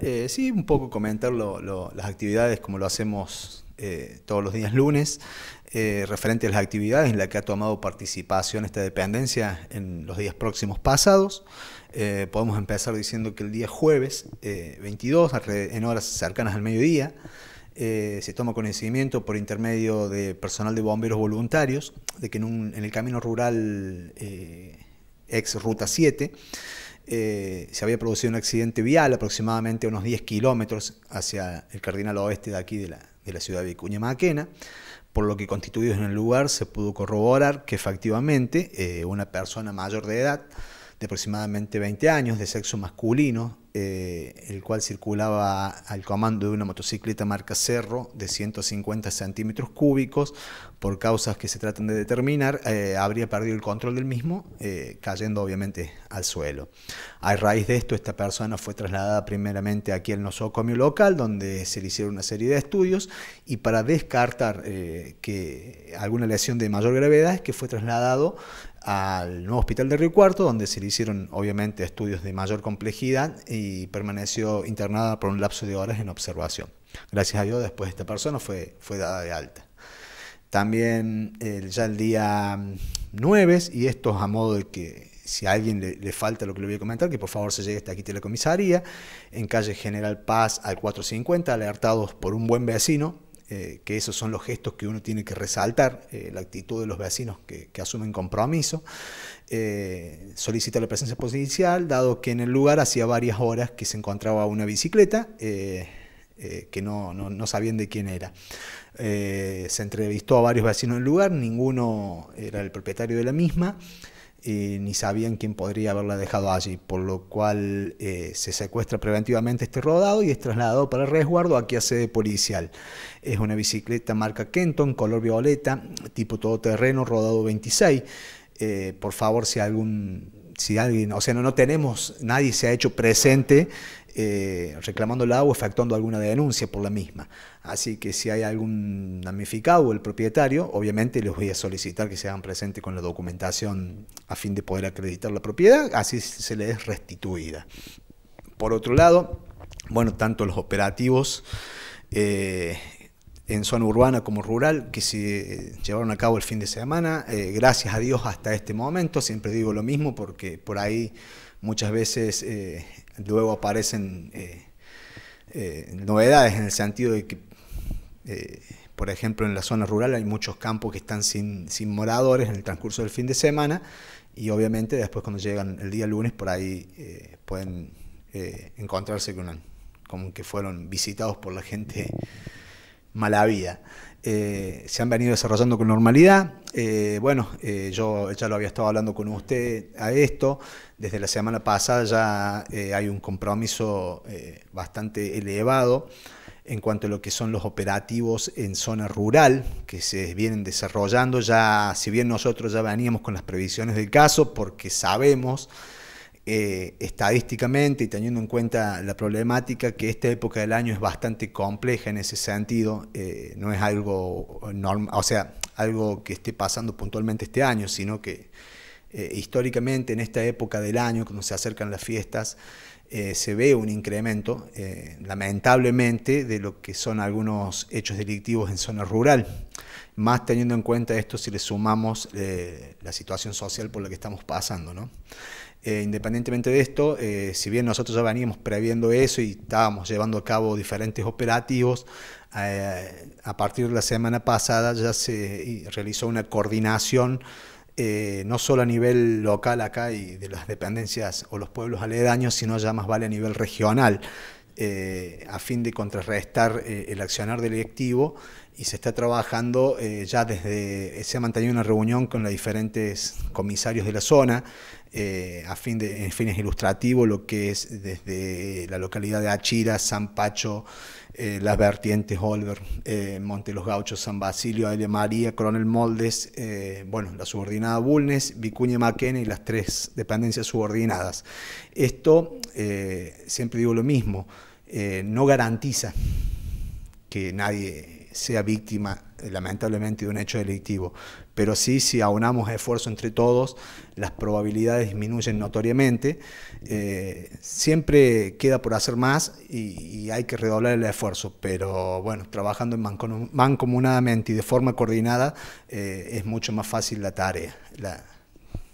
Eh, sí, un poco comentar las actividades como lo hacemos eh, todos los días lunes, eh, referente a las actividades en las que ha tomado participación esta dependencia en los días próximos pasados. podemos empezar diciendo que el día jueves 22, en horas cercanas al mediodía, se toma conocimiento por intermedio de personal de bomberos voluntarios de que en, el camino rural ex Ruta 7 eh, se había producido un accidente vial aproximadamente unos 10 kilómetros hacia el cardinal oeste de aquí de la, ciudad de Vicuña Maquena, por lo que constituidos en el lugar se pudo corroborar que efectivamente eh, una persona mayor de edad, de aproximadamente 20 años, de sexo masculino, eh, el cual circulaba al comando de una motocicleta marca Cerro de 150 centímetros cúbicos, por causas que se tratan de determinar, eh, habría perdido el control del mismo, eh, cayendo obviamente al suelo. A raíz de esto, esta persona fue trasladada primeramente aquí al nosocomio local, donde se le hicieron una serie de estudios, y para descartar que alguna lesión de mayor gravedad es que fue trasladado al nuevo hospital de Río Cuarto, donde se le hicieron obviamente estudios de mayor complejidad y permaneció internada por un lapso de horas en observación. Gracias a Dios, después esta persona fue, fue dada de alta. También ya el día 9, mm, y esto es a modo de que si a alguien le, falta lo que le voy a comentar, que por favor se llegue hasta aquí telecomisaría la comisaría, en calle General Paz al 450, alertados por un buen vecino, eh, que esos son los gestos que uno tiene que resaltar, eh, la actitud de los vecinos que, asumen compromiso. Eh, solicita la presencia policial, dado que en el lugar hacía varias horas que se encontraba una bicicleta. que no, no, no, sabían de quién era. se entrevistó a varios vecinos del lugar, ninguno era el propietario de la misma ni sabían quién podría haberla dejado allí, por lo cual eh, se secuestra preventivamente este rodado y es trasladado para el resguardo aquí a sede policial. Es una bicicleta marca Kenton, color violeta, tipo todoterreno, rodado 26. Eh, por favor, si algún si alguien, o sea, no, no tenemos, nadie se ha hecho presente eh, agua o efectuando alguna denuncia por la misma. Así que si hay algún damnificado o el propietario, obviamente les voy a solicitar que se hagan presentes con la documentación a fin de poder acreditar la propiedad, así se le es restituida. Por otro lado, bueno, tanto los operativos eh, en zona urbana como rural, que se eh, llevaron a cabo el fin de semana. Eh, gracias a Dios hasta este momento, siempre digo lo mismo porque por ahí muchas veces eh, luego aparecen novedades en el sentido de que, por ejemplo, en la zona rural hay muchos campos que están sin, moradores en el transcurso del fin de semana y obviamente después cuando llegan el día lunes por ahí pueden encontrarse con, con que fueron visitados por la gente mala vida. Eh, se han venido desarrollando con normalidad. Eh, bueno, eh, yo ya lo había estado hablando con usted a esto. Desde la semana pasada ya hay un compromiso bastante elevado en cuanto a lo que son los operativos en zona rural que se vienen desarrollando. Ya, si bien nosotros ya veníamos con las previsiones del caso, porque sabemos eh, estadísticamente y teniendo en cuenta la problemática que esta época del año es bastante compleja en ese sentido, eh, no es algo normal, o sea, algo que esté pasando puntualmente este año, sino que eh, históricamente en esta época del año, cuando se acercan las fiestas, se ve un incremento, lamentablemente, de lo que son algunos hechos delictivos en zona rural más teniendo en cuenta esto si le sumamos eh, la situación social por la que estamos pasando. ¿no? Eh, independientemente de esto, eh, si bien nosotros ya veníamos previendo eso y estábamos llevando a cabo diferentes operativos, a partir de la semana pasada ya se realizó una coordinación no solo a nivel local acá y de las dependencias o los pueblos aledaños, sino ya más vale a nivel regional, a fin de contrarrestar el accionar delictivo y se está trabajando eh, ya desde, eh, se ha mantenido una reunión con los diferentes comisarios de la zona, eh, a fin de, en fines ilustrativos, lo que es desde la localidad de Achira, San Pacho, las vertientes Olver, Monte los Gauchos, San Basilio, Aile María, Coronel Moldes, bueno, la subordinada Bulnes, Vicuña Maquena y las tres dependencias subordinadas. Esto, siempre digo lo mismo, no garantiza que nadie sea víctima eh, lamentablemente de un hecho delictivo. Pero sí, si aunamos esfuerzo entre todos, las probabilidades disminuyen notoriamente. Eh, siempre queda por hacer más y, hay que redoblar el esfuerzo. Pero bueno, trabajando en mancomunadamente y de forma coordinada eh, es mucho más fácil la tarea.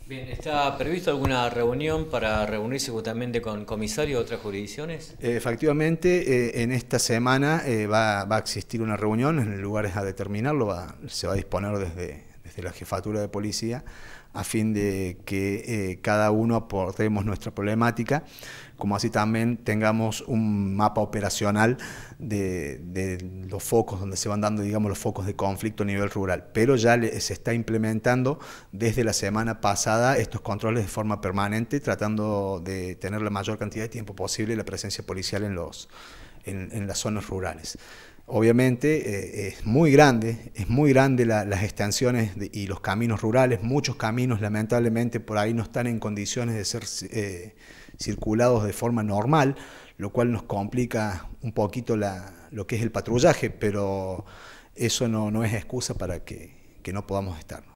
Bien, ¿está previsto alguna reunión para reunirse justamente con comisarios de otras jurisdicciones? Eh, efectivamente, eh, en esta semana eh, va, a existir una reunión, en lugares a determinarlo, va, se va a disponer desde, desde la jefatura de policía, a fin de que eh, cada uno aportemos nuestra problemática, como así también tengamos un mapa operacional de, los focos, donde se van dando, digamos, los focos de conflicto a nivel rural. Pero ya se está implementando desde la semana pasada estos controles de forma permanente, tratando de tener la mayor cantidad de tiempo posible la presencia policial en, los, en, en las zonas rurales. Obviamente eh, es muy grande, es muy grande las extensiones y los caminos rurales, muchos caminos lamentablemente por ahí no están en condiciones de ser eh, circulados de forma normal, lo cual nos complica un poquito lo que es el patrullaje, pero eso no, es excusa para que, que no podamos estar.